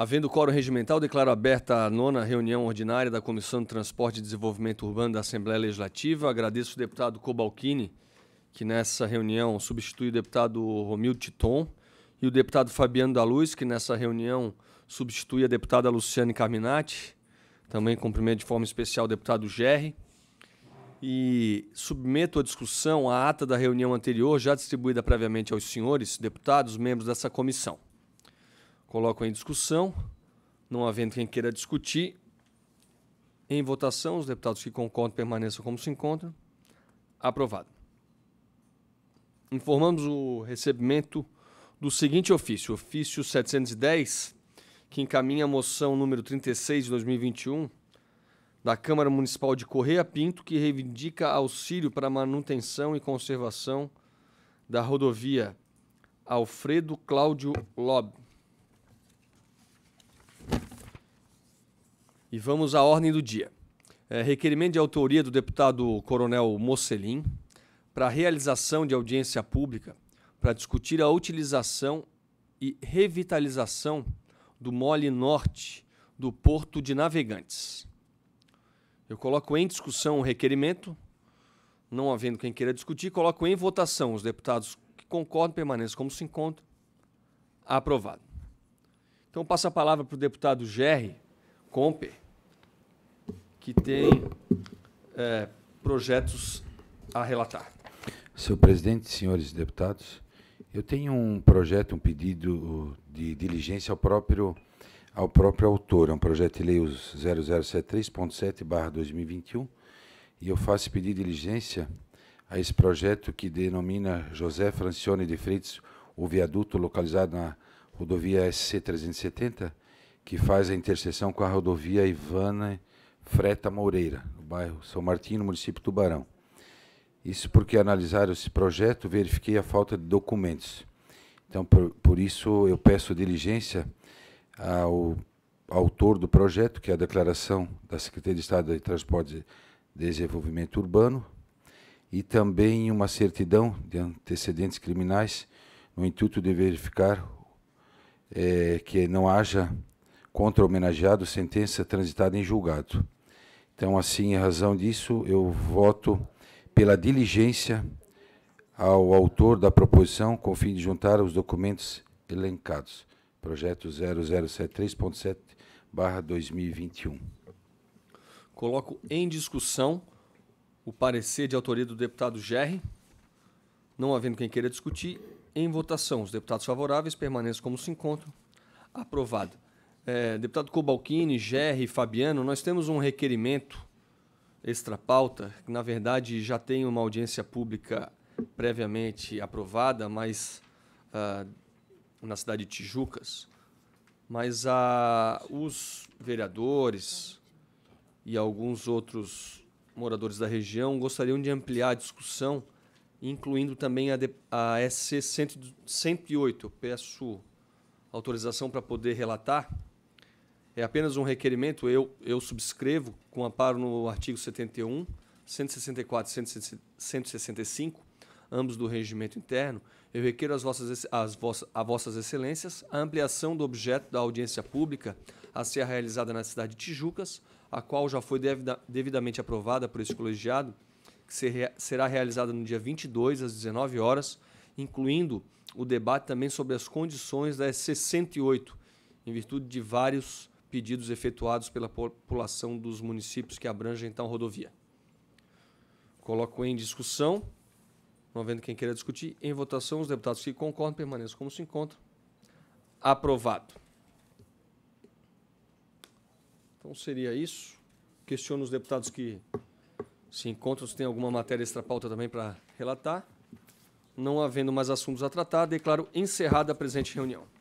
Havendo coro regimental, declaro aberta a nona reunião ordinária da Comissão de Transporte e Desenvolvimento Urbano da Assembleia Legislativa. Agradeço o deputado Cobalcini, que nessa reunião substitui o deputado Romildo Titon, e o deputado Fabiano da Luz, que nessa reunião substitui a deputada Luciane Carminati. Também cumprimento de forma especial o deputado Gerri. E submeto à discussão a ata da reunião anterior, já distribuída previamente aos senhores deputados, membros dessa comissão. Coloco em discussão. Não havendo quem queira discutir, em votação, os deputados que concordam permaneçam como se encontram. Aprovado. Informamos o recebimento do seguinte ofício, ofício 710, que encaminha a moção número 36 de 2021 da Câmara Municipal de Correia Pinto, que reivindica auxílio para manutenção e conservação da rodovia Alfredo Cláudio Lobo E vamos à ordem do dia. É, requerimento de autoria do deputado Coronel Mocelin para realização de audiência pública para discutir a utilização e revitalização do mole norte do Porto de Navegantes. Eu coloco em discussão o requerimento, não havendo quem queira discutir, coloco em votação os deputados que concordam permaneçam como se encontram. Aprovado. Então, passo a palavra para o deputado Gerry Compe, que tem é, projetos a relatar. Senhor presidente, senhores deputados, eu tenho um projeto, um pedido de diligência ao próprio, ao próprio autor. É um projeto de lei 0073.7-2021 e eu faço pedido de diligência a esse projeto que denomina José Francione de Freitas, o viaduto localizado na rodovia SC 370, que faz a interseção com a rodovia Ivana Freta Moreira, no bairro São Martinho, no município Tubarão. Isso porque analisar esse projeto, verifiquei a falta de documentos. Então, por, por isso, eu peço diligência ao autor do projeto, que é a declaração da Secretaria de Estado de Transportes e Desenvolvimento Urbano, e também uma certidão de antecedentes criminais, no intuito de verificar é, que não haja contra o homenageado sentença transitada em julgado. Então, assim, em razão disso, eu voto pela diligência ao autor da proposição com o fim de juntar os documentos elencados. Projeto 0073.7 barra 2021. Coloco em discussão o parecer de autoria do deputado Gerri. Não havendo quem queira discutir, em votação, os deputados favoráveis permaneçam como se encontram. Aprovado. É, deputado Cobalcini, Gerry, Fabiano, nós temos um requerimento extrapauta, que na verdade já tem uma audiência pública previamente aprovada, mas ah, na cidade de Tijucas, mas ah, os vereadores e alguns outros moradores da região gostariam de ampliar a discussão, incluindo também a, a SC 108. Eu peço autorização para poder relatar é apenas um requerimento, eu, eu subscrevo com amparo no artigo 71, 164 e 165, ambos do regimento interno, eu requeiro as vossas, as vossas, a vossas excelências a ampliação do objeto da audiência pública a ser realizada na cidade de Tijucas, a qual já foi devida, devidamente aprovada por este colegiado, que ser, será realizada no dia 22 às 19 horas, incluindo o debate também sobre as condições da S68, em virtude de vários pedidos efetuados pela população dos municípios que abrangem tal então rodovia. Coloco em discussão, não havendo quem queira discutir, em votação, os deputados que concordam permaneçam como se encontram. Aprovado. Então seria isso. Questiono os deputados que se encontram se tem alguma matéria extra pauta também para relatar. Não havendo mais assuntos a tratar, declaro encerrada a presente reunião.